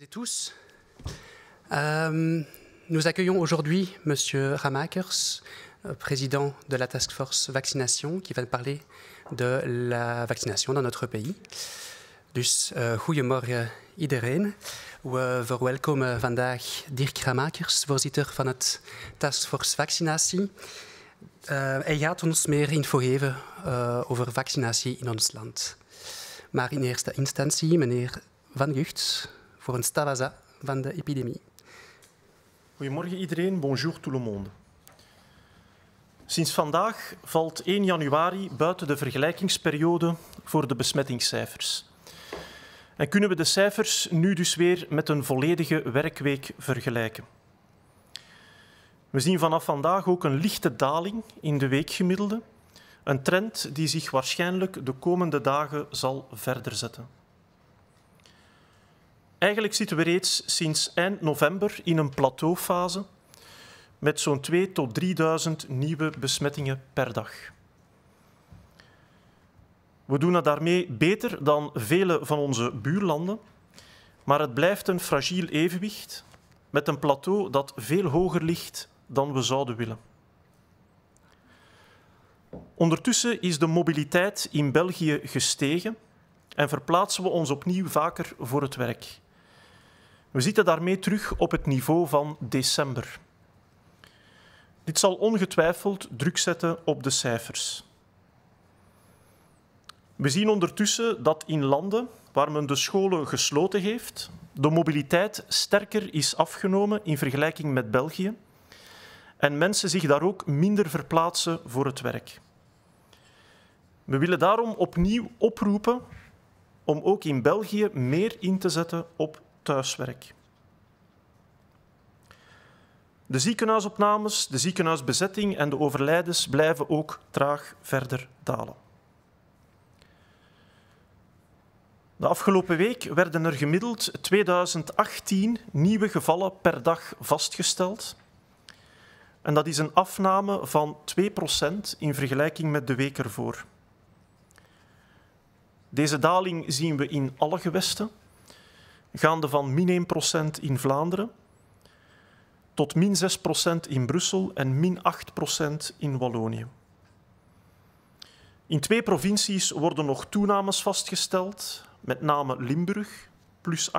et tous. Euh, nous accueillons aujourd'hui M. Ramakers, euh, président de la Task Force Vaccination, qui va parler de la vaccination dans notre pays. Dus uh, goedemorgen iedereen. We verwelkomen euh, vandaag Dirk Ramakers, voorzitter van het Task Force Vaccinatie. Il uh, hij gaat ons meer info geven la uh, over vaccinatie in ons land. Maar in eerste instantie, meneer Van Gucht, voor een van de epidemie. Goedemorgen iedereen, bonjour tout le monde. Sinds vandaag valt 1 januari buiten de vergelijkingsperiode voor de besmettingscijfers. En kunnen we de cijfers nu dus weer met een volledige werkweek vergelijken. We zien vanaf vandaag ook een lichte daling in de weekgemiddelde, een trend die zich waarschijnlijk de komende dagen zal verder zetten. Eigenlijk zitten we reeds sinds eind november in een plateaufase met zo'n 2 tot 3.000 nieuwe besmettingen per dag. We doen het daarmee beter dan vele van onze buurlanden, maar het blijft een fragiel evenwicht met een plateau dat veel hoger ligt dan we zouden willen. Ondertussen is de mobiliteit in België gestegen en verplaatsen we ons opnieuw vaker voor het werk. We zitten daarmee terug op het niveau van december. Dit zal ongetwijfeld druk zetten op de cijfers. We zien ondertussen dat in landen waar men de scholen gesloten heeft, de mobiliteit sterker is afgenomen in vergelijking met België en mensen zich daar ook minder verplaatsen voor het werk. We willen daarom opnieuw oproepen om ook in België meer in te zetten op thuiswerk. De ziekenhuisopnames, de ziekenhuisbezetting en de overlijdens blijven ook traag verder dalen. De afgelopen week werden er gemiddeld 2018 nieuwe gevallen per dag vastgesteld. En dat is een afname van 2% in vergelijking met de week ervoor. Deze daling zien we in alle gewesten, gaande van min 1% in Vlaanderen tot min 6% in Brussel en min 8% in Wallonië. In twee provincies worden nog toenames vastgesteld, met name Limburg, plus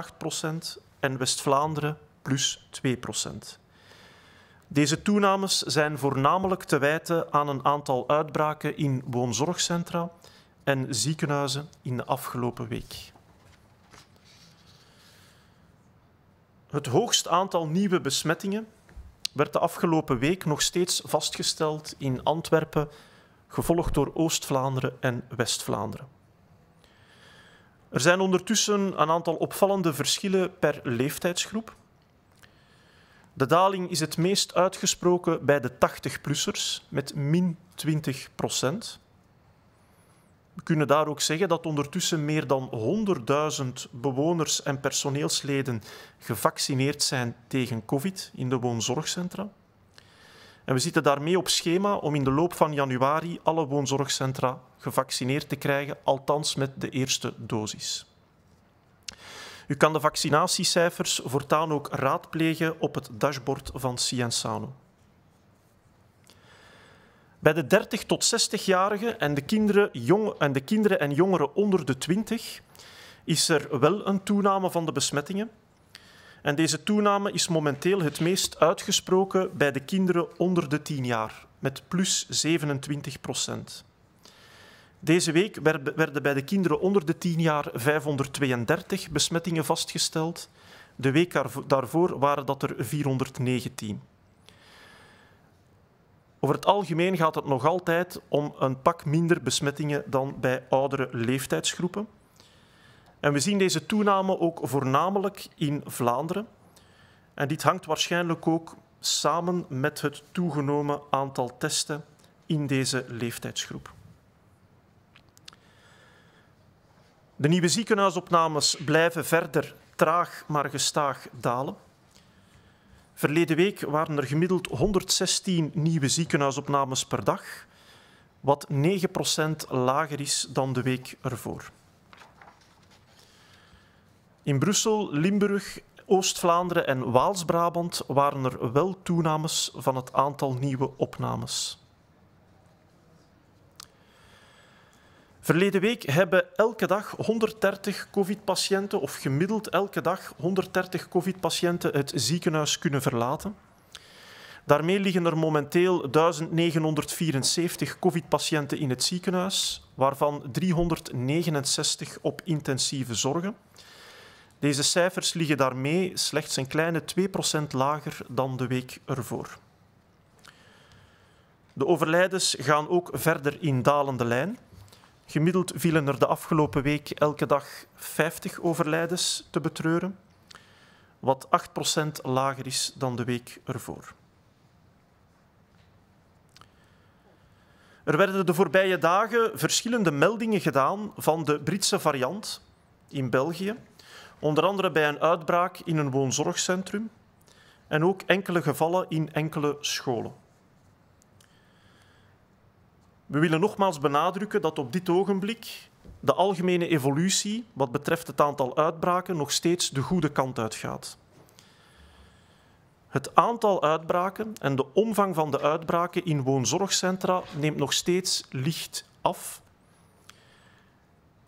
8%, en West-Vlaanderen, plus 2%. Deze toenames zijn voornamelijk te wijten aan een aantal uitbraken in woonzorgcentra en ziekenhuizen in de afgelopen week. Het hoogst aantal nieuwe besmettingen werd de afgelopen week nog steeds vastgesteld in Antwerpen, gevolgd door Oost-Vlaanderen en West-Vlaanderen. Er zijn ondertussen een aantal opvallende verschillen per leeftijdsgroep. De daling is het meest uitgesproken bij de 80-plussers met min 20 procent. We kunnen daar ook zeggen dat ondertussen meer dan 100.000 bewoners en personeelsleden gevaccineerd zijn tegen COVID in de woonzorgcentra. En we zitten daarmee op schema om in de loop van januari alle woonzorgcentra gevaccineerd te krijgen, althans met de eerste dosis. U kan de vaccinatiecijfers voortaan ook raadplegen op het dashboard van Cienzano. Bij de 30 tot 60-jarigen en, de kinderen en de kinderen en jongeren onder de 20 is er wel een toename van de besmettingen. En deze toename is momenteel het meest uitgesproken bij de kinderen onder de 10 jaar, met plus 27 procent. Deze week werden bij de kinderen onder de 10 jaar 532 besmettingen vastgesteld. De week daarvoor waren dat er 419. Over het algemeen gaat het nog altijd om een pak minder besmettingen dan bij oudere leeftijdsgroepen. En we zien deze toename ook voornamelijk in Vlaanderen. En dit hangt waarschijnlijk ook samen met het toegenomen aantal testen in deze leeftijdsgroep. De nieuwe ziekenhuisopnames blijven verder traag maar gestaag dalen. Verleden week waren er gemiddeld 116 nieuwe ziekenhuisopnames per dag, wat 9% lager is dan de week ervoor. In Brussel, Limburg, Oost-Vlaanderen en Waals-Brabant waren er wel toenames van het aantal nieuwe opnames. Verleden week hebben elke dag 130 COVID-patiënten, of gemiddeld elke dag 130 COVID-patiënten, het ziekenhuis kunnen verlaten. Daarmee liggen er momenteel 1974 COVID-patiënten in het ziekenhuis, waarvan 369 op intensieve zorgen. Deze cijfers liggen daarmee slechts een kleine 2% lager dan de week ervoor. De overlijdens gaan ook verder in dalende lijn. Gemiddeld vielen er de afgelopen week elke dag 50 overlijdens te betreuren, wat 8% lager is dan de week ervoor. Er werden de voorbije dagen verschillende meldingen gedaan van de Britse variant in België, onder andere bij een uitbraak in een woonzorgcentrum en ook enkele gevallen in enkele scholen. We willen nogmaals benadrukken dat op dit ogenblik de algemene evolutie wat betreft het aantal uitbraken nog steeds de goede kant uitgaat. Het aantal uitbraken en de omvang van de uitbraken in woonzorgcentra neemt nog steeds licht af.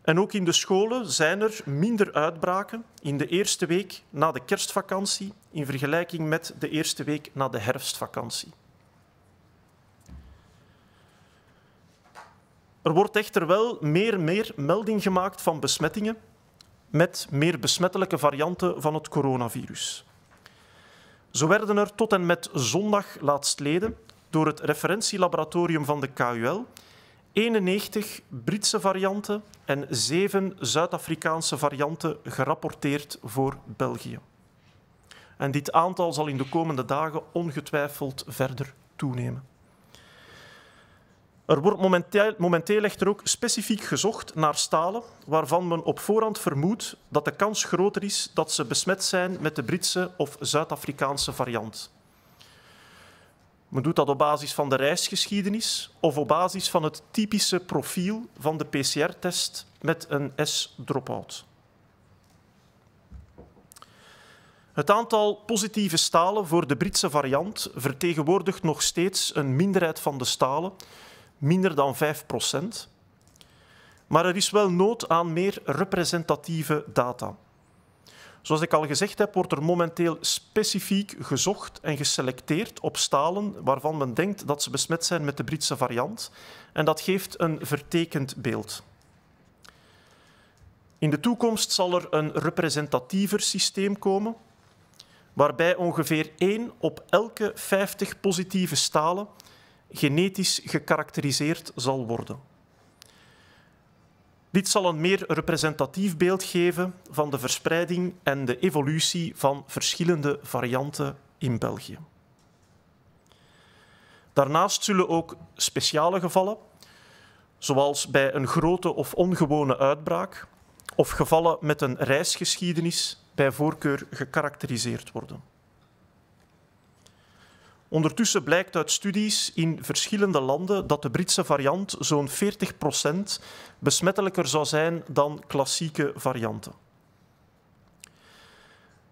En ook in de scholen zijn er minder uitbraken in de eerste week na de kerstvakantie in vergelijking met de eerste week na de herfstvakantie. Er wordt echter wel meer, en meer melding gemaakt van besmettingen met meer besmettelijke varianten van het coronavirus. Zo werden er tot en met zondag laatstleden door het referentielaboratorium van de KUL 91 Britse varianten en 7 Zuid-Afrikaanse varianten gerapporteerd voor België. En dit aantal zal in de komende dagen ongetwijfeld verder toenemen. Er wordt momenteel, momenteel echter ook specifiek gezocht naar stalen waarvan men op voorhand vermoedt dat de kans groter is dat ze besmet zijn met de Britse of Zuid-Afrikaanse variant. Men doet dat op basis van de reisgeschiedenis of op basis van het typische profiel van de PCR-test met een S-dropout. Het aantal positieve stalen voor de Britse variant vertegenwoordigt nog steeds een minderheid van de stalen minder dan 5 procent. Maar er is wel nood aan meer representatieve data. Zoals ik al gezegd heb, wordt er momenteel specifiek gezocht en geselecteerd op stalen waarvan men denkt dat ze besmet zijn met de Britse variant. En dat geeft een vertekend beeld. In de toekomst zal er een representatiever systeem komen, waarbij ongeveer 1 op elke 50 positieve stalen genetisch gekarakteriseerd zal worden. Dit zal een meer representatief beeld geven van de verspreiding en de evolutie van verschillende varianten in België. Daarnaast zullen ook speciale gevallen, zoals bij een grote of ongewone uitbraak, of gevallen met een reisgeschiedenis bij voorkeur gekarakteriseerd worden. Ondertussen blijkt uit studies in verschillende landen dat de Britse variant zo'n 40% besmettelijker zou zijn dan klassieke varianten.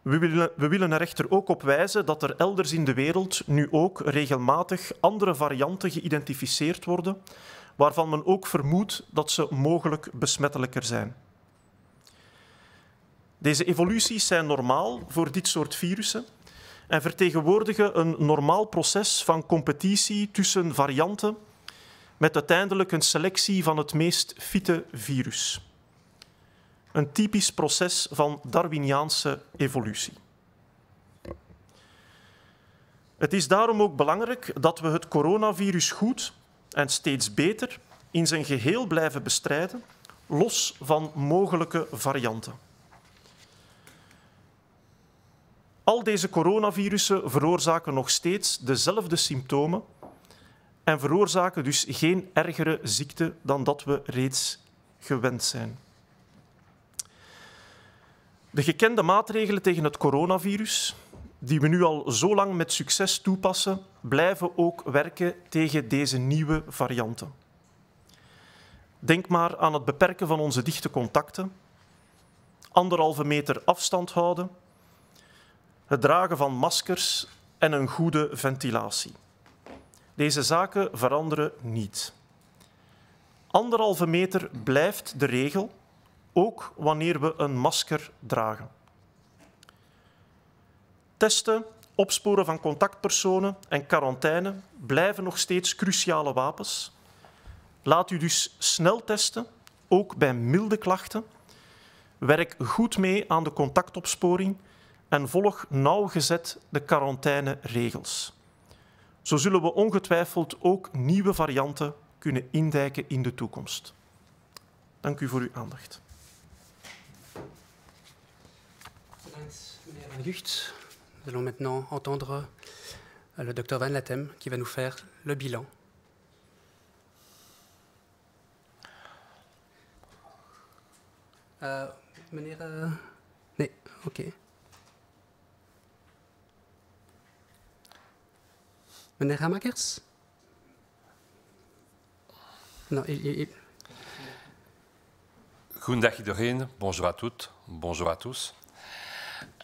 We willen, we willen er echter ook op wijzen dat er elders in de wereld nu ook regelmatig andere varianten geïdentificeerd worden, waarvan men ook vermoedt dat ze mogelijk besmettelijker zijn. Deze evoluties zijn normaal voor dit soort virussen en vertegenwoordigen een normaal proces van competitie tussen varianten met uiteindelijk een selectie van het meest fitte virus. Een typisch proces van Darwiniaanse evolutie. Het is daarom ook belangrijk dat we het coronavirus goed en steeds beter in zijn geheel blijven bestrijden, los van mogelijke varianten. Al deze coronavirussen veroorzaken nog steeds dezelfde symptomen en veroorzaken dus geen ergere ziekte dan dat we reeds gewend zijn. De gekende maatregelen tegen het coronavirus, die we nu al zo lang met succes toepassen, blijven ook werken tegen deze nieuwe varianten. Denk maar aan het beperken van onze dichte contacten, anderhalve meter afstand houden, het dragen van maskers en een goede ventilatie. Deze zaken veranderen niet. Anderhalve meter blijft de regel, ook wanneer we een masker dragen. Testen, opsporen van contactpersonen en quarantaine blijven nog steeds cruciale wapens. Laat u dus snel testen, ook bij milde klachten. Werk goed mee aan de contactopsporing en volg nauwgezet de quarantaineregels. Zo zullen we ongetwijfeld ook nieuwe varianten kunnen indijken in de toekomst. Dank u voor uw aandacht. Bedankt, meneer Van Gucht. Nous allons nu entendre euh, le docteur Van Latem die va nous faire le bilan. Euh, meneer. Euh, nee, oké. Hamakers? Non, il, bonjour à toutes, bonjour à tous.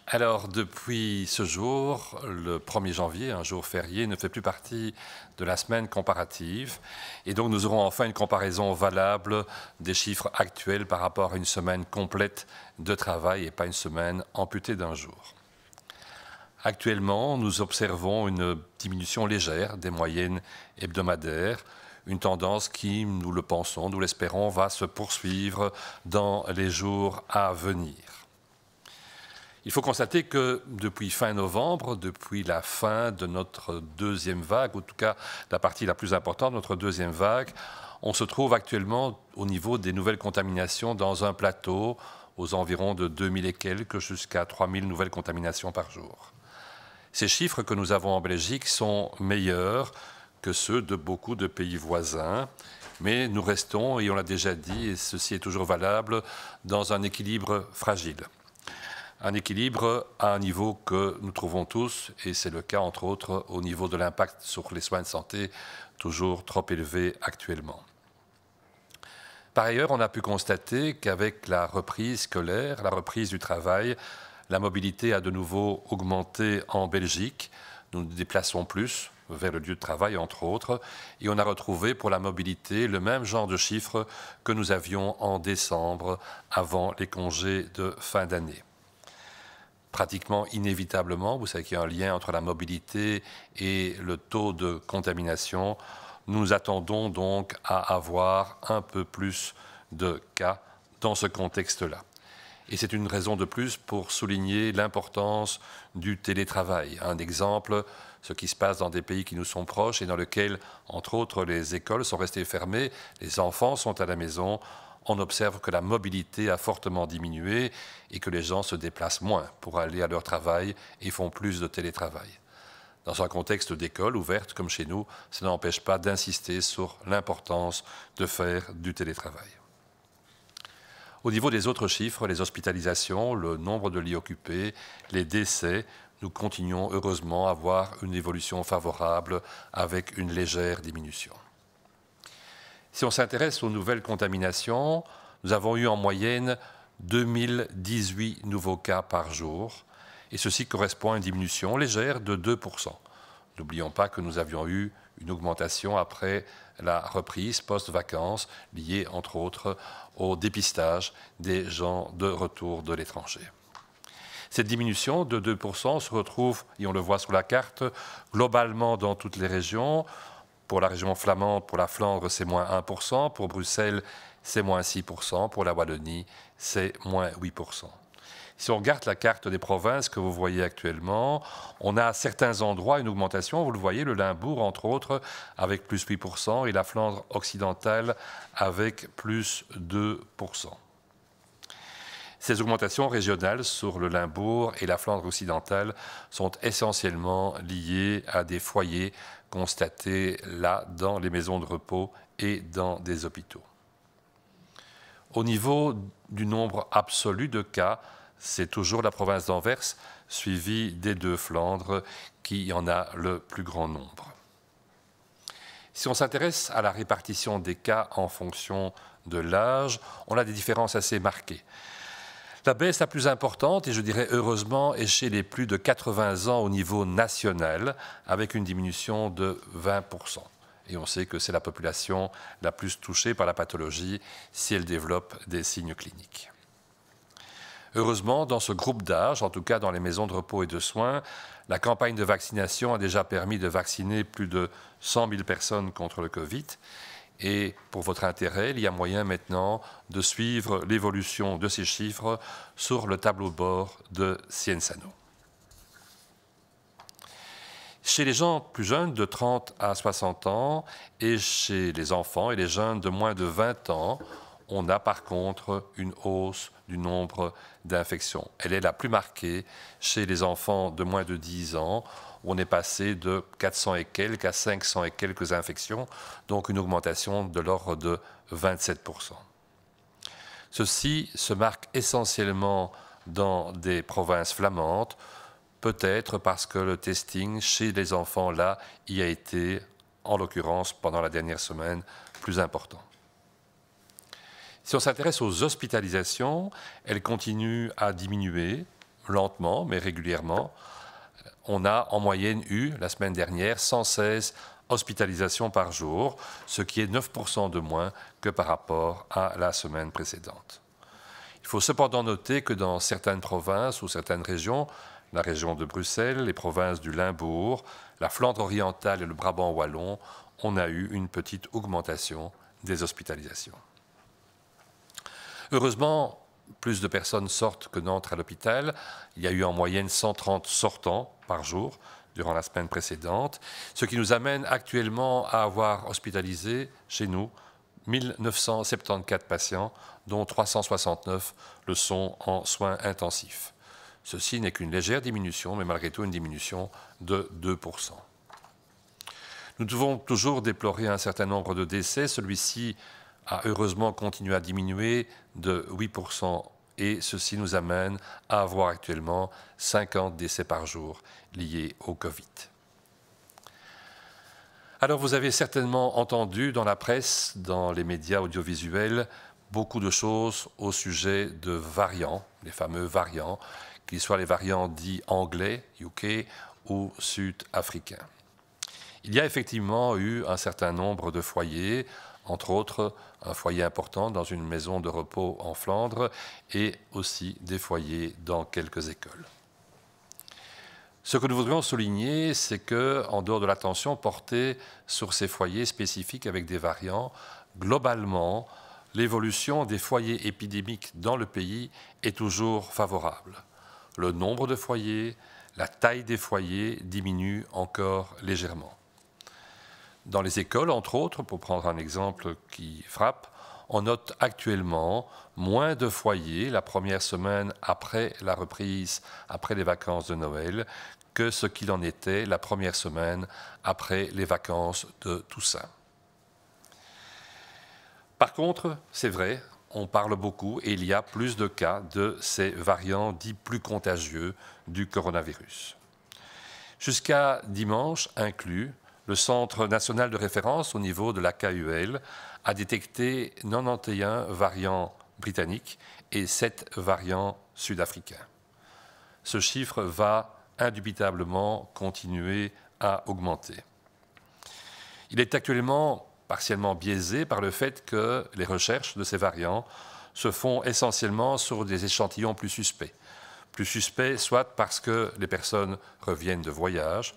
Alors, depuis ce jour, le 1er janvier, un jour férié, ne fait plus partie de la semaine comparative. Et donc, nous aurons enfin une comparaison valable des chiffres actuels par rapport à une semaine complète de travail et pas une semaine amputée d'un jour. Actuellement, nous observons une diminution légère des moyennes hebdomadaires, une tendance qui, nous le pensons, nous l'espérons, va se poursuivre dans les jours à venir. Il faut constater que depuis fin novembre, depuis la fin de notre deuxième vague, en tout cas la partie la plus importante de notre deuxième vague, on se trouve actuellement au niveau des nouvelles contaminations dans un plateau aux environs de 2000 et quelques jusqu'à 3000 nouvelles contaminations par jour. Ces chiffres que nous avons en Belgique sont meilleurs que ceux de beaucoup de pays voisins, mais nous restons, et on l'a déjà dit, et ceci est toujours valable, dans un équilibre fragile. Un équilibre à un niveau que nous trouvons tous, et c'est le cas entre autres au niveau de l'impact sur les soins de santé, toujours trop élevé actuellement. Par ailleurs, on a pu constater qu'avec la reprise scolaire, la reprise du travail, la mobilité a de nouveau augmenté en Belgique. Nous nous déplaçons plus vers le lieu de travail, entre autres, et on a retrouvé pour la mobilité le même genre de chiffres que nous avions en décembre avant les congés de fin d'année pratiquement inévitablement, vous savez qu'il y a un lien entre la mobilité et le taux de contamination, nous attendons donc à avoir un peu plus de cas dans ce contexte-là. Et c'est une raison de plus pour souligner l'importance du télétravail. Un exemple, ce qui se passe dans des pays qui nous sont proches et dans lesquels, entre autres, les écoles sont restées fermées, les enfants sont à la maison. On observe que la mobilité a fortement diminué et que les gens se déplacent moins pour aller à leur travail et font plus de télétravail. Dans un contexte d'école ouverte comme chez nous, cela n'empêche pas d'insister sur l'importance de faire du télétravail. Au niveau des autres chiffres, les hospitalisations, le nombre de lits occupés, les décès, nous continuons heureusement à avoir une évolution favorable avec une légère diminution. Si on s'intéresse aux nouvelles contaminations, nous avons eu en moyenne 2018 nouveaux cas par jour, et ceci correspond à une diminution légère de 2%. N'oublions pas que nous avions eu une augmentation après la reprise post-vacances, liée entre autres au dépistage des gens de retour de l'étranger. Cette diminution de 2% se retrouve, et on le voit sur la carte, globalement dans toutes les régions. Pour la région flamande, pour la Flandre, c'est moins 1%, pour Bruxelles, c'est moins 6%, pour la Wallonie, c'est moins 8%. Si on regarde la carte des provinces que vous voyez actuellement, on a à certains endroits une augmentation. Vous le voyez, le Limbourg, entre autres, avec plus 8%, et la Flandre occidentale avec plus 2%. Ces augmentations régionales sur le Limbourg et la Flandre occidentale sont essentiellement liées à des foyers constatés là dans les maisons de repos et dans des hôpitaux. Au niveau du nombre absolu de cas, c'est toujours la province d'Anvers, suivie des deux Flandres, qui en a le plus grand nombre. Si on s'intéresse à la répartition des cas en fonction de l'âge, on a des différences assez marquées. La baisse la plus importante, et je dirais heureusement, est chez les plus de 80 ans au niveau national, avec une diminution de 20%. Et on sait que c'est la population la plus touchée par la pathologie si elle développe des signes cliniques. Heureusement, dans ce groupe d'âge, en tout cas dans les maisons de repos et de soins, la campagne de vaccination a déjà permis de vacciner plus de 100 000 personnes contre le Covid. Et pour votre intérêt, il y a moyen maintenant de suivre l'évolution de ces chiffres sur le tableau de bord de Cienzano. Chez les gens plus jeunes de 30 à 60 ans et chez les enfants et les jeunes de moins de 20 ans, on a par contre une hausse du nombre d'infections. Elle est la plus marquée chez les enfants de moins de 10 ans. On est passé de 400 et quelques à 500 et quelques infections, donc une augmentation de l'ordre de 27%. Ceci se marque essentiellement dans des provinces flamandes, peut-être parce que le testing chez les enfants là y a été, en l'occurrence pendant la dernière semaine, plus important. Si on s'intéresse aux hospitalisations, elles continuent à diminuer lentement, mais régulièrement. On a en moyenne eu, la semaine dernière, 116 hospitalisations par jour, ce qui est 9% de moins que par rapport à la semaine précédente. Il faut cependant noter que dans certaines provinces ou certaines régions, la région de Bruxelles, les provinces du Limbourg, la Flandre orientale et le Brabant wallon, on a eu une petite augmentation des hospitalisations. Heureusement, plus de personnes sortent que n'entrent à l'hôpital. Il y a eu en moyenne 130 sortants par jour durant la semaine précédente, ce qui nous amène actuellement à avoir hospitalisé chez nous 1974 patients, dont 369 le sont en soins intensifs. Ceci n'est qu'une légère diminution, mais malgré tout une diminution de 2%. Nous devons toujours déplorer un certain nombre de décès. Celui-ci a heureusement continué à diminuer de 8% et ceci nous amène à avoir actuellement 50 décès par jour liés au Covid. Alors vous avez certainement entendu dans la presse, dans les médias audiovisuels, beaucoup de choses au sujet de variants, les fameux variants, qu'ils soient les variants dits anglais, UK ou sud-africains. Il y a effectivement eu un certain nombre de foyers, entre autres un foyer important dans une maison de repos en Flandre et aussi des foyers dans quelques écoles. Ce que nous voudrions souligner, c'est que, en dehors de l'attention portée sur ces foyers spécifiques avec des variants, globalement, l'évolution des foyers épidémiques dans le pays est toujours favorable. Le nombre de foyers, la taille des foyers diminue encore légèrement. Dans les écoles, entre autres, pour prendre un exemple qui frappe, on note actuellement moins de foyers la première semaine après la reprise, après les vacances de Noël, que ce qu'il en était la première semaine après les vacances de Toussaint. Par contre, c'est vrai, on parle beaucoup et il y a plus de cas de ces variants dits plus contagieux du coronavirus. Jusqu'à dimanche inclus, le Centre national de référence au niveau de la KUL a détecté 91 variants britanniques et 7 variants sud-africains. Ce chiffre va indubitablement continuer à augmenter. Il est actuellement partiellement biaisé par le fait que les recherches de ces variants se font essentiellement sur des échantillons plus suspects. Plus suspects soit parce que les personnes reviennent de voyage,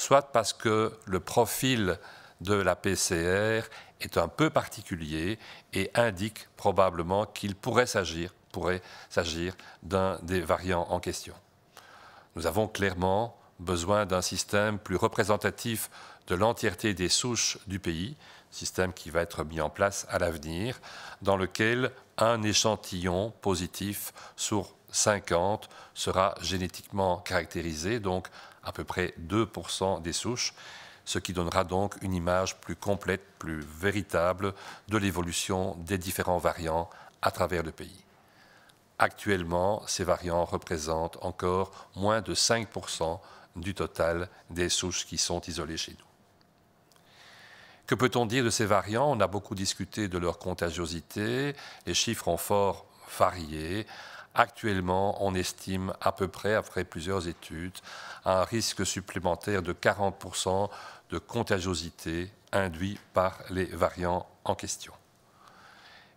soit parce que le profil de la PCR est un peu particulier et indique probablement qu'il pourrait s'agir pourrait s'agir d'un des variants en question. Nous avons clairement besoin d'un système plus représentatif de l'entièreté des souches du pays, système qui va être mis en place à l'avenir, dans lequel un échantillon positif sur 50 sera génétiquement caractérisé, donc à peu près 2% des souches, ce qui donnera donc une image plus complète, plus véritable de l'évolution des différents variants à travers le pays. Actuellement, ces variants représentent encore moins de 5% du total des souches qui sont isolées chez nous. Que peut-on dire de ces variants On a beaucoup discuté de leur contagiosité. Les chiffres ont fort varié, Actuellement, on estime à peu près, après plusieurs études, un risque supplémentaire de 40% de contagiosité induit par les variants en question.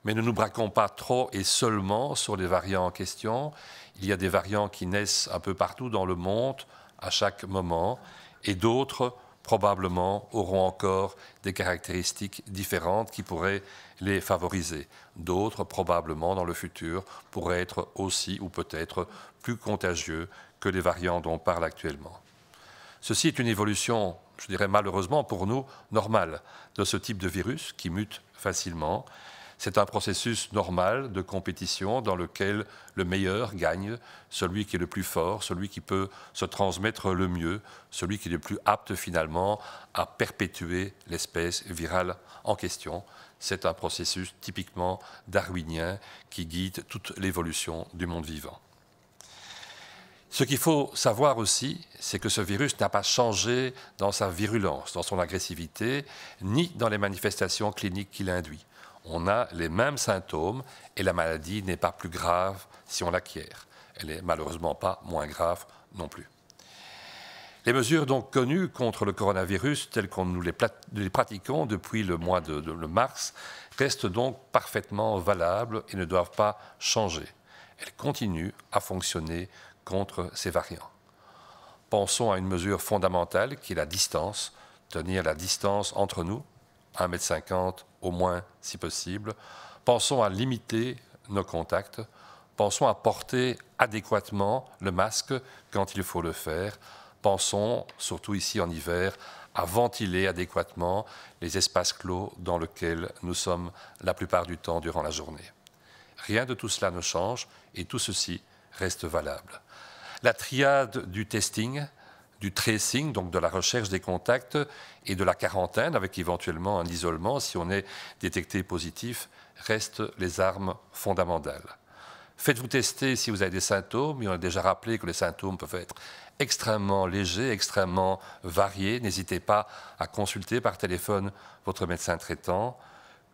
Mais ne nous braquons pas trop et seulement sur les variants en question. Il y a des variants qui naissent un peu partout dans le monde à chaque moment et d'autres probablement auront encore des caractéristiques différentes qui pourraient les favoriser. D'autres, probablement dans le futur, pourraient être aussi ou peut-être plus contagieux que les variants dont on parle actuellement. Ceci est une évolution, je dirais malheureusement pour nous, normale de ce type de virus qui mute facilement c'est un processus normal de compétition dans lequel le meilleur gagne, celui qui est le plus fort, celui qui peut se transmettre le mieux, celui qui est le plus apte finalement à perpétuer l'espèce virale en question. C'est un processus typiquement darwinien qui guide toute l'évolution du monde vivant. Ce qu'il faut savoir aussi, c'est que ce virus n'a pas changé dans sa virulence, dans son agressivité, ni dans les manifestations cliniques qu'il induit on a les mêmes symptômes et la maladie n'est pas plus grave si on l'acquiert. Elle n'est malheureusement pas moins grave non plus. Les mesures donc connues contre le coronavirus, telles qu'on nous les, pratiquons depuis le mois de, mars, restent donc parfaitement valables et ne doivent pas changer. Elles continuent à fonctionner contre ces variants. Pensons à une mesure fondamentale qui est la distance, tenir la distance entre nous, 1,50 m au moins si possible. Pensons à limiter nos contacts. Pensons à porter adéquatement le masque quand il faut le faire. Pensons, surtout ici en hiver, à ventiler adéquatement les espaces clos dans lesquels nous sommes la plupart du temps durant la journée. Rien de tout cela ne change et tout ceci reste valable. La triade du testing, du tracing, donc de la recherche des contacts et de la quarantaine, avec éventuellement un isolement si on est détecté positif, restent les armes fondamentales. Faites-vous tester si vous avez des symptômes. Et on a déjà rappelé que les symptômes peuvent être extrêmement légers, extrêmement variés. N'hésitez pas à consulter par téléphone votre médecin traitant.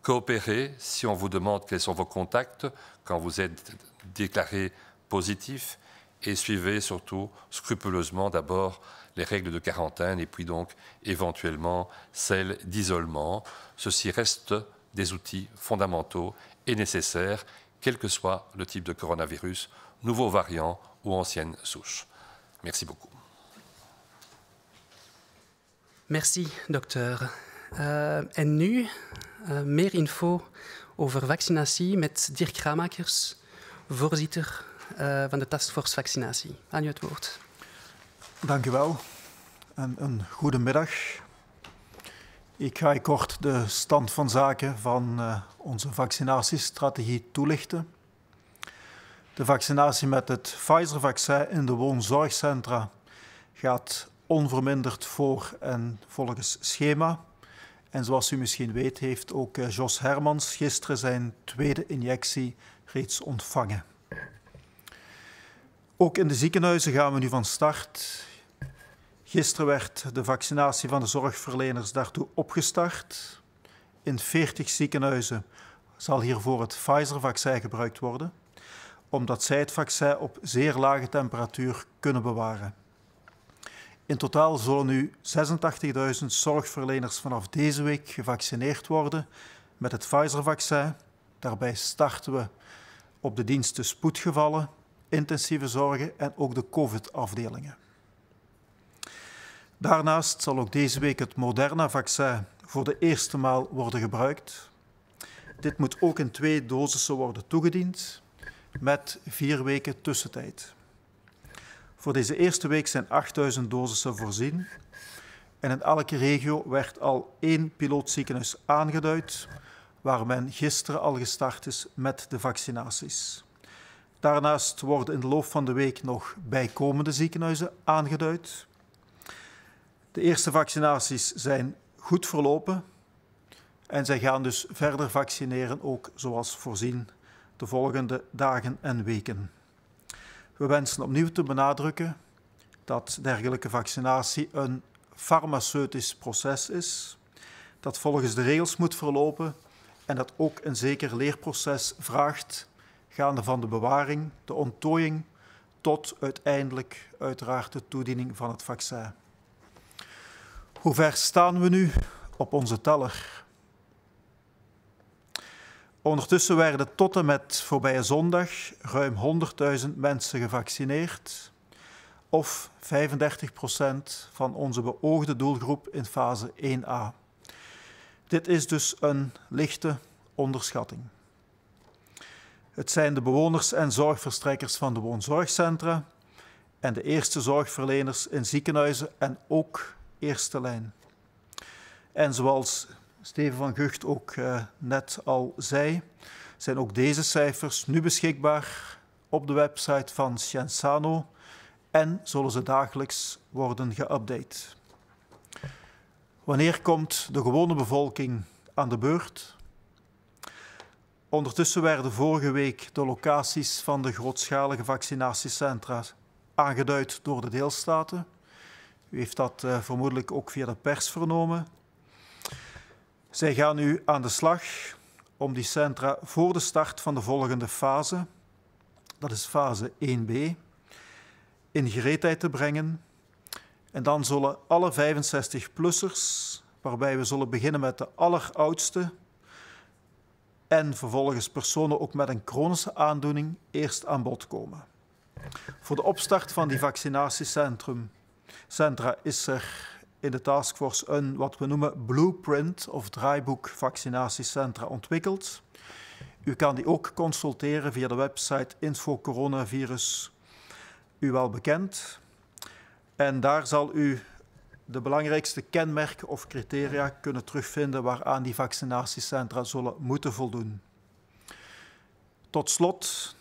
Coopérez si on vous demande quels sont vos contacts quand vous êtes déclaré positif. Et suivez surtout scrupuleusement d'abord les règles de quarantaine et puis donc éventuellement celles d'isolement. Ceci reste des outils fondamentaux et nécessaires, quel que soit le type de coronavirus, nouveau variant ou ancienne souche. Merci beaucoup. Merci, docteur. Et euh, en nu d'infos meer info over vaccinatie met Dirk Kramakers, voorzitter euh, van de Taskforce Vaccinatie. Aan u het woord. Dank u wel en een goede middag. Ik ga kort de stand van zaken van eh, onze vaccinatiestrategie toelichten. De vaccinatie met het Pfizer-vaccin in de woonzorgcentra gaat onverminderd voor en volgens schema. En zoals u misschien weet, heeft ook eh, Jos Hermans gisteren zijn tweede injectie reeds ontvangen. Ook in de ziekenhuizen gaan we nu van start. Gisteren werd de vaccinatie van de zorgverleners daartoe opgestart. In 40 ziekenhuizen zal hiervoor het Pfizer-vaccin gebruikt worden, omdat zij het vaccin op zeer lage temperatuur kunnen bewaren. In totaal zullen nu 86.000 zorgverleners vanaf deze week gevaccineerd worden met het Pfizer-vaccin. Daarbij starten we op de diensten spoedgevallen, intensieve zorgen en ook de COVID-afdelingen. Daarnaast zal ook deze week het Moderna-vaccin voor de eerste maal worden gebruikt. Dit moet ook in twee dosissen worden toegediend, met vier weken tussentijd. Voor deze eerste week zijn 8000 dosissen voorzien. En in elke regio werd al één pilootziekenhuis aangeduid, waar men gisteren al gestart is met de vaccinaties. Daarnaast worden in de loop van de week nog bijkomende ziekenhuizen aangeduid. De eerste vaccinaties zijn goed verlopen en zij gaan dus verder vaccineren, ook zoals voorzien, de volgende dagen en weken. We wensen opnieuw te benadrukken dat dergelijke vaccinatie een farmaceutisch proces is, dat volgens de regels moet verlopen en dat ook een zeker leerproces vraagt, gaande van de bewaring, de onttooiing, tot uiteindelijk uiteraard de toediening van het vaccin. Hoe ver staan we nu op onze teller? Ondertussen werden tot en met voorbije zondag ruim 100.000 mensen gevaccineerd, of 35% van onze beoogde doelgroep in fase 1a. Dit is dus een lichte onderschatting. Het zijn de bewoners en zorgverstrekkers van de woonzorgcentra en de eerste zorgverleners in ziekenhuizen en ook eerste lijn. En zoals Steven van Gucht ook eh, net al zei, zijn ook deze cijfers nu beschikbaar op de website van Scienzano en zullen ze dagelijks worden geüpdate. Wanneer komt de gewone bevolking aan de beurt? Ondertussen werden vorige week de locaties van de grootschalige vaccinatiecentra aangeduid door de deelstaten. U heeft dat eh, vermoedelijk ook via de pers vernomen. Zij gaan nu aan de slag om die centra voor de start van de volgende fase, dat is fase 1b, in gereedheid te brengen. En dan zullen alle 65-plussers, waarbij we zullen beginnen met de alleroudste, en vervolgens personen ook met een chronische aandoening eerst aan bod komen. Voor de opstart van die vaccinatiecentrum centra is er in de taskforce een wat we noemen blueprint of draaiboek vaccinatiecentra ontwikkeld. U kan die ook consulteren via de website infocoronavirus, u wel bekend. En daar zal u de belangrijkste kenmerken of criteria kunnen terugvinden waaraan die vaccinatiecentra zullen moeten voldoen. Tot slot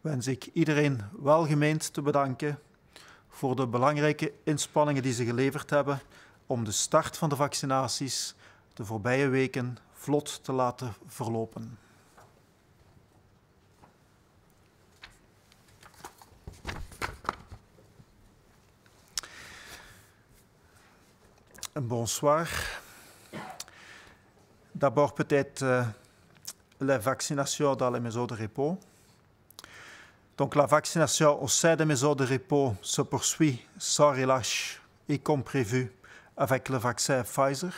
wens ik iedereen welgemeend te bedanken voor de belangrijke inspanningen die ze geleverd hebben om de start van de vaccinaties de voorbije weken vlot te laten verlopen. Bonsoir. D'abord peut-être euh, les dans les maisons de repos. Donc la vaccination au sein des maisons de repos se poursuit sans relâche et comme prévu avec le vaccin Pfizer.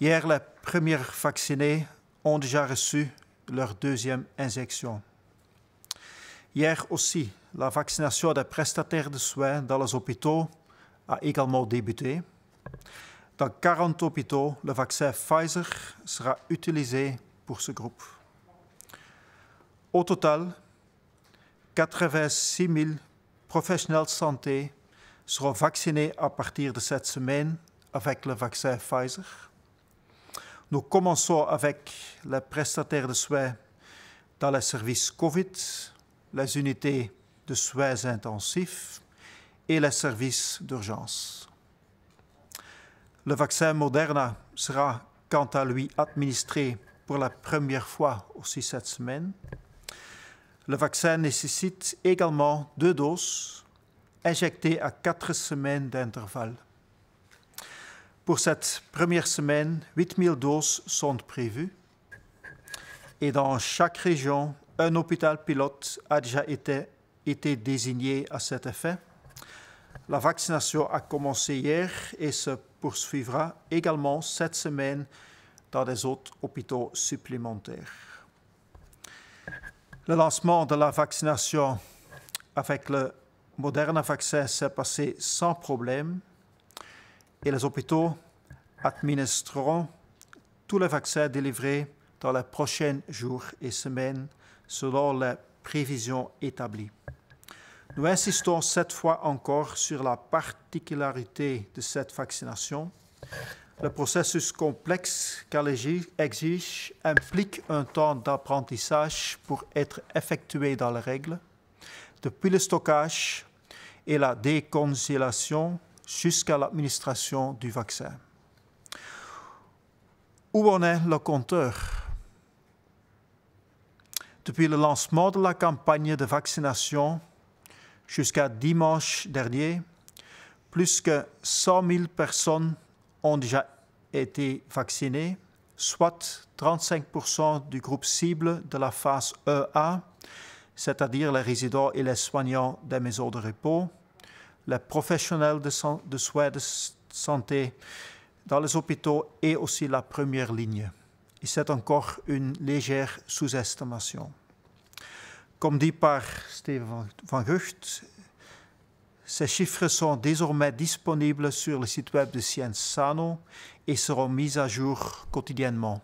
Hier, les premiers vaccinés ont déjà reçu leur deuxième injection. Hier aussi, la vaccination des prestataires de soins dans les hôpitaux a également débuté. Dans 40 hôpitaux, le vaccin Pfizer sera utilisé pour ce groupe. Au total, 86 000 professionnels de santé seront vaccinés à partir de cette semaine avec le vaccin Pfizer. Nous commençons avec les prestataires de soins dans les services COVID, les unités de soins intensifs et les services d'urgence. Le vaccin Moderna sera quant à lui administré pour la première fois aussi cette semaine. Le vaccin nécessite également deux doses injectées à quatre semaines d'intervalle. Pour cette première semaine, 8000 doses sont prévues et dans chaque région, un hôpital pilote a déjà été, été désigné à cet effet. La vaccination a commencé hier et se poursuivra également cette semaine dans des autres hôpitaux supplémentaires. Le lancement de la vaccination avec le moderne vaccin s'est passé sans problème et les hôpitaux administreront tous les vaccins délivrés dans les prochains jours et semaines selon les prévisions établies. Nous insistons cette fois encore sur la particularité de cette vaccination le processus complexe qu'elle exige implique un temps d'apprentissage pour être effectué dans la règle, depuis le stockage et la déconciliation jusqu'à l'administration du vaccin. Où en est le compteur Depuis le lancement de la campagne de vaccination jusqu'à dimanche dernier, plus que 100 000 personnes ont déjà été vaccinés, soit 35 du groupe cible de la phase EA, c'est-à-dire les résidents et les soignants des maisons de repos, les professionnels de, de soins de santé dans les hôpitaux et aussi la première ligne. Et c'est encore une légère sous-estimation. Comme dit par Steven van Gucht, ces chiffres sont désormais disponibles sur le site web de Sciences Sano et seront mis à jour quotidiennement.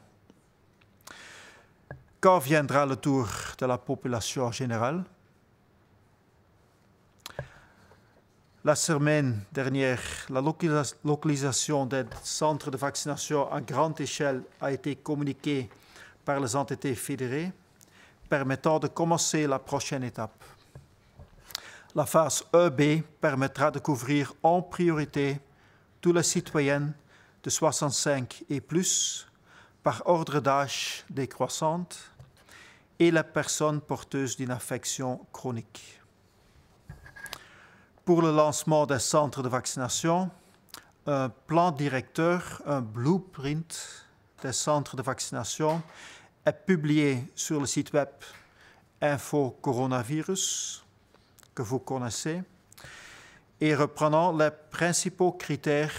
Quand viendra le tour de la population générale La semaine dernière, la localisation des centres de vaccination à grande échelle a été communiquée par les entités fédérées, permettant de commencer la prochaine étape la phase EB permettra de couvrir en priorité tous les citoyens de 65 et plus par ordre d'âge décroissante et les personnes porteuses d'une affection chronique. Pour le lancement des centres de vaccination, un plan directeur, un blueprint des centres de vaccination est publié sur le site web Info Coronavirus que vous connaissez et reprenant les principaux critères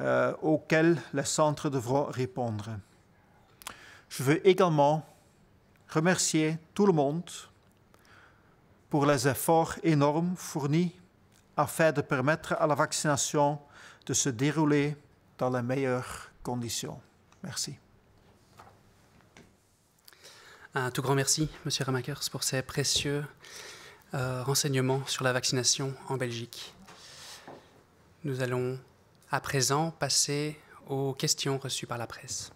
euh, auxquels les centres devront répondre. Je veux également remercier tout le monde pour les efforts énormes fournis afin de permettre à la vaccination de se dérouler dans les meilleures conditions. Merci. Un tout grand merci, M. Ramakers, pour ces précieux euh, renseignements sur la vaccination en Belgique. Nous allons à présent passer aux questions reçues par la presse.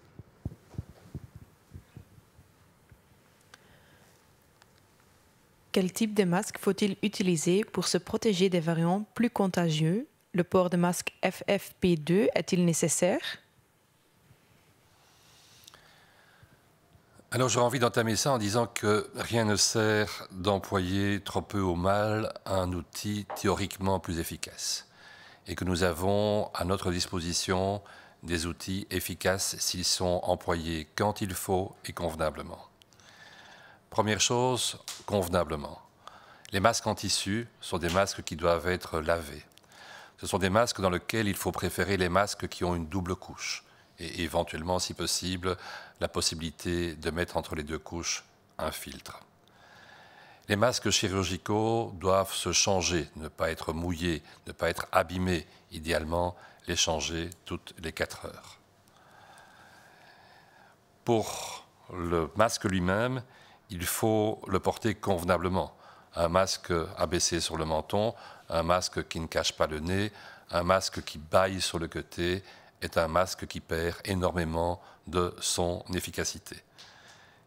Quel type de masque faut-il utiliser pour se protéger des variants plus contagieux Le port de masque FFP2 est-il nécessaire Alors j'aurais envie d'entamer ça en disant que rien ne sert d'employer trop peu ou mal un outil théoriquement plus efficace et que nous avons à notre disposition des outils efficaces s'ils sont employés quand il faut et convenablement. Première chose, convenablement. Les masques en tissu sont des masques qui doivent être lavés. Ce sont des masques dans lesquels il faut préférer les masques qui ont une double couche et éventuellement, si possible, la possibilité de mettre entre les deux couches un filtre. Les masques chirurgicaux doivent se changer, ne pas être mouillés, ne pas être abîmés, idéalement les changer toutes les quatre heures. Pour le masque lui-même, il faut le porter convenablement. Un masque abaissé sur le menton, un masque qui ne cache pas le nez, un masque qui baille sur le côté, est un masque qui perd énormément de son efficacité.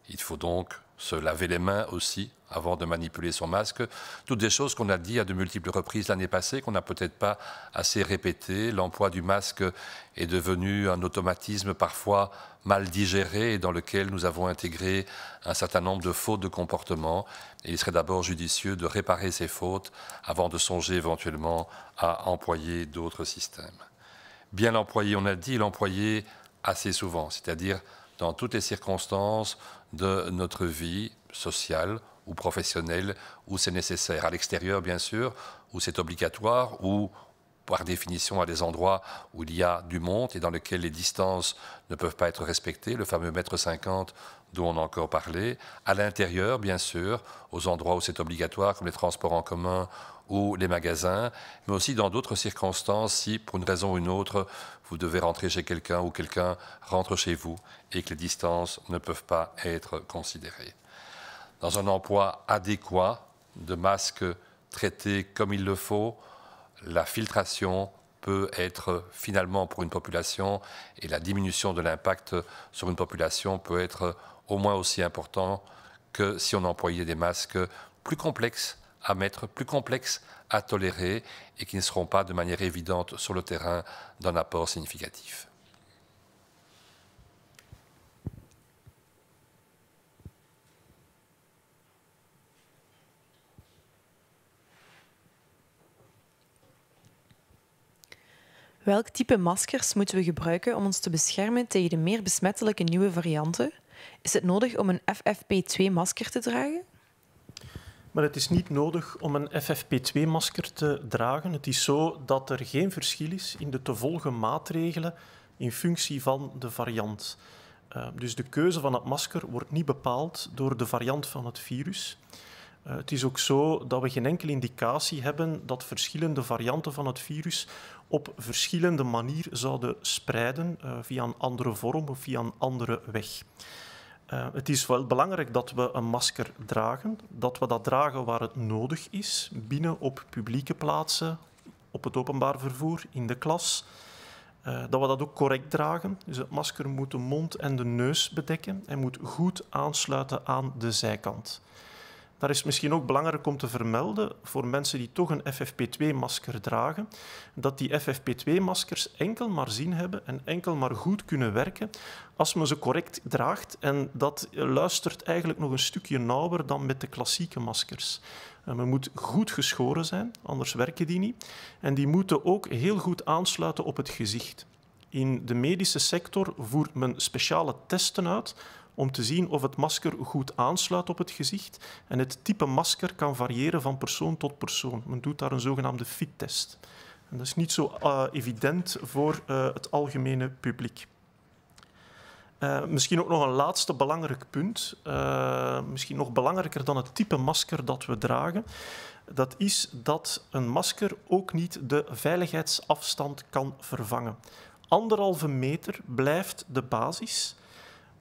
Il faut donc se laver les mains aussi avant de manipuler son masque. Toutes des choses qu'on a dit à de multiples reprises l'année passée, qu'on n'a peut-être pas assez répétées. L'emploi du masque est devenu un automatisme parfois mal digéré et dans lequel nous avons intégré un certain nombre de fautes de comportement. Et il serait d'abord judicieux de réparer ces fautes avant de songer éventuellement à employer d'autres systèmes bien l'employé, On a dit l'employé assez souvent, c'est-à-dire dans toutes les circonstances de notre vie sociale ou professionnelle où c'est nécessaire. À l'extérieur, bien sûr, où c'est obligatoire, ou par définition à des endroits où il y a du monde et dans lesquels les distances ne peuvent pas être respectées, le fameux mètre 50 dont on a encore parlé, à l'intérieur, bien sûr, aux endroits où c'est obligatoire, comme les transports en commun ou les magasins, mais aussi dans d'autres circonstances, si pour une raison ou une autre, vous devez rentrer chez quelqu'un ou quelqu'un rentre chez vous et que les distances ne peuvent pas être considérées. Dans un emploi adéquat de masques traités comme il le faut, la filtration peut être finalement pour une population et la diminution de l'impact sur une population peut être au moins aussi important que si on employait des masques plus complexes à mettre, plus complexes à tolérer et qui ne seront pas de manière évidente sur le terrain d'un apport significatif. Quel type maskers moeten we gebruiken om ons te beschermen tegen de meer besmettelijke nieuwe varianten? Is het nodig om een FFP2-masker te dragen? Maar het is niet nodig om een FFP2-masker te dragen. Het is zo dat er geen verschil is in de te volgen maatregelen in functie van de variant. Eh, dus de keuze van het masker wordt niet bepaald door de variant van het virus. Eh, het is ook zo dat we geen enkele indicatie hebben dat verschillende varianten van het virus op verschillende manier zouden spreiden, eh, via een andere vorm of via een andere weg. Eh, het is wel belangrijk dat we een masker dragen, dat we dat dragen waar het nodig is, binnen op publieke plaatsen, op het openbaar vervoer, in de klas. Eh, dat we dat ook correct dragen. Dus het masker moet de mond en de neus bedekken en moet goed aansluiten aan de zijkant. Daar is misschien ook belangrijk om te vermelden voor mensen die toch een FFP2-masker dragen, dat die FFP2-maskers enkel maar zin hebben en enkel maar goed kunnen werken als men ze correct draagt. En dat luistert eigenlijk nog een stukje nauwer dan met de klassieke maskers. men moet goed geschoren zijn, anders werken die niet. En die moeten ook heel goed aansluiten op het gezicht. In de medische sector voert men speciale testen uit om te zien of het masker goed aansluit op het gezicht. En het type masker kan variëren van persoon tot persoon. Men doet daar een zogenaamde fit-test. En dat is niet zo eh, evident voor eh, het algemene publiek. Eh, misschien ook nog een laatste belangrijk punt, misschien nog belangrijker dan het type masker dat we dragen. Dat is dat een masker ook niet de veiligheidsafstand kan vervangen anderhalve meter blijft de basis.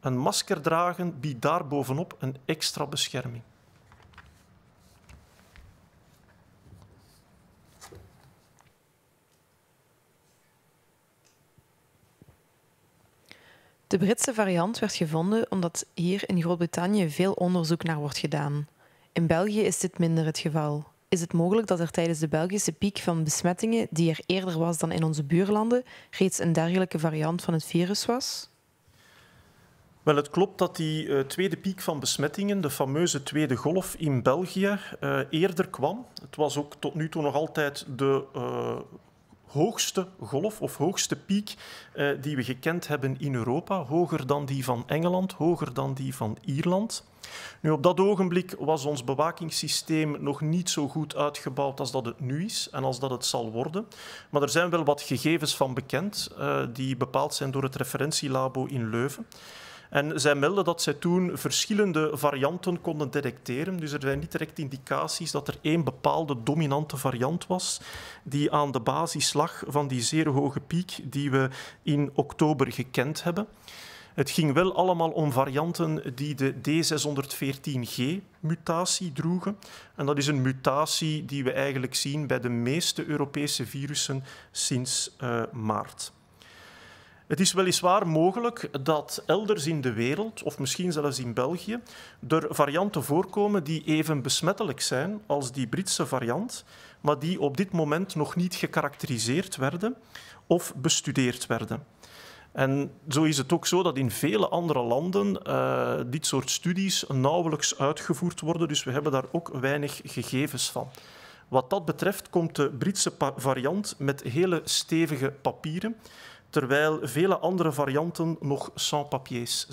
Een masker dragen biedt daarbovenop een extra bescherming. De Britse variant werd gevonden omdat hier in Groot-Brittannië veel onderzoek naar wordt gedaan. In België is dit minder het geval. Is het mogelijk dat er tijdens de Belgische piek van besmettingen, die er eerder was dan in onze buurlanden, reeds een dergelijke variant van het virus was? Wel, het klopt dat die eh, tweede piek van besmettingen, de fameuze tweede golf in België, eh, eerder kwam. Het was ook tot nu toe nog altijd de eh, hoogste golf of hoogste piek die we gekend hebben in Europa. Hoger dan die van Engeland, hoger dan die van Ierland. Nu, op dat ogenblik was ons bewakingssysteem nog niet zo goed uitgebouwd als dat het nu is en als dat het zal worden. Maar er zijn wel wat gegevens van bekend die bepaald zijn door het referentielabo in Leuven. En zij melden dat zij toen verschillende varianten konden detecteren. Dus er zijn niet direct indicaties dat er één bepaalde dominante variant was die aan de basis lag van die zeer hoge piek die we in oktober gekend hebben. Het ging wel allemaal om varianten die de D614G-mutatie droegen. En dat is een mutatie die we eigenlijk zien bij de meeste Europese virussen sinds eh, maart. Het is weliswaar mogelijk dat elders in de wereld, of misschien zelfs in België, er varianten voorkomen die even besmettelijk zijn als die Britse variant, maar die op dit moment nog niet gekarakteriseerd werden of bestudeerd werden. En zo is het ook zo dat in vele andere landen eh, dit soort studies nauwelijks uitgevoerd worden, dus we hebben daar ook weinig gegevens van. Wat dat betreft komt de Britse variant met hele stevige papieren. terwijl vele andere varianten nog sans-papiers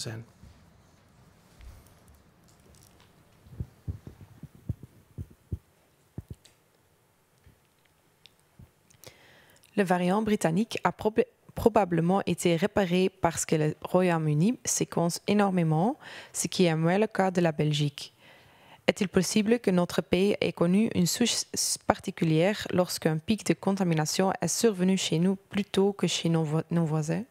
Le variant britannique a probablement été réparé parce que le Royaume-Uni séquence énormément, ce qui est moins le cas de la Belgique. Est-il possible que notre pays ait connu une souche particulière lorsqu'un pic de contamination est survenu chez nous plutôt que chez nos, nos voisins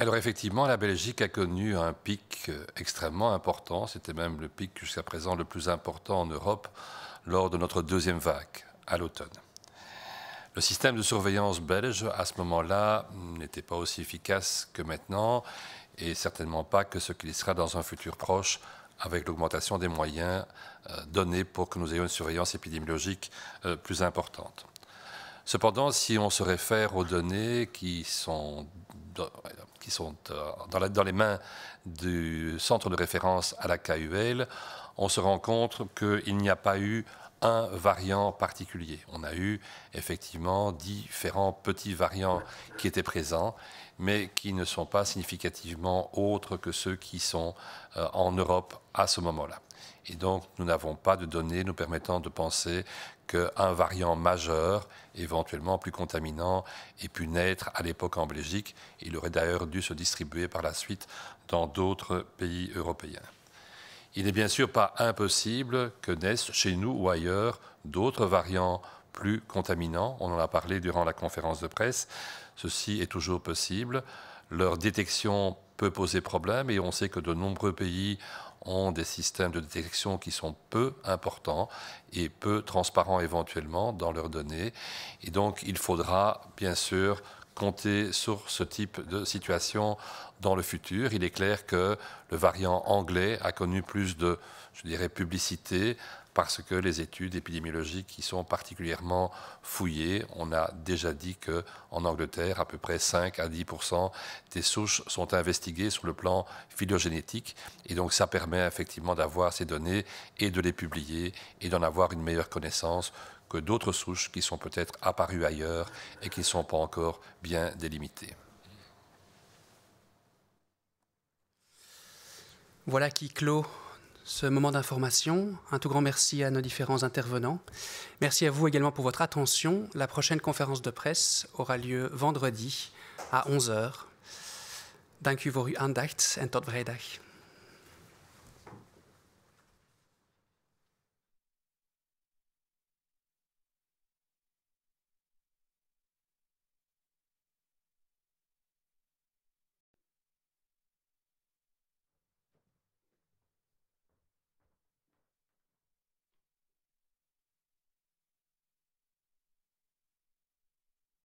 Alors effectivement, la Belgique a connu un pic euh, extrêmement important. C'était même le pic jusqu'à présent le plus important en Europe lors de notre deuxième vague, à l'automne. Le système de surveillance belge, à ce moment-là, n'était pas aussi efficace que maintenant et certainement pas que ce qu'il sera dans un futur proche avec l'augmentation des moyens euh, donnés pour que nous ayons une surveillance épidémiologique euh, plus importante. Cependant, si on se réfère aux données qui sont, qui sont euh, dans, dans les mains du centre de référence à la KUL, on se rend compte qu'il n'y a pas eu un variant particulier. On a eu effectivement différents petits variants qui étaient présents mais qui ne sont pas significativement autres que ceux qui sont euh, en Europe à ce moment-là. Et donc, nous n'avons pas de données nous permettant de penser qu'un variant majeur, éventuellement plus contaminant, ait pu naître à l'époque en Belgique. Il aurait d'ailleurs dû se distribuer par la suite dans d'autres pays européens. Il n'est bien sûr pas impossible que naissent chez nous ou ailleurs d'autres variants plus contaminants. On en a parlé durant la conférence de presse. Ceci est toujours possible. Leur détection peut poser problème et on sait que de nombreux pays ont des systèmes de détection qui sont peu importants et peu transparents éventuellement dans leurs données. Et donc, il faudra bien sûr compter sur ce type de situation dans le futur. Il est clair que le variant anglais a connu plus de, je dirais, publicité parce que les études épidémiologiques y sont particulièrement fouillées. On a déjà dit qu'en Angleterre, à peu près 5 à 10 des souches sont investiguées sur le plan phylogénétique. Et donc, ça permet effectivement d'avoir ces données et de les publier et d'en avoir une meilleure connaissance que d'autres souches qui sont peut-être apparues ailleurs et qui ne sont pas encore bien délimitées. Voilà qui clôt ce moment d'information. Un tout grand merci à nos différents intervenants. Merci à vous également pour votre attention. La prochaine conférence de presse aura lieu vendredi à 11h. Dank u voor uw en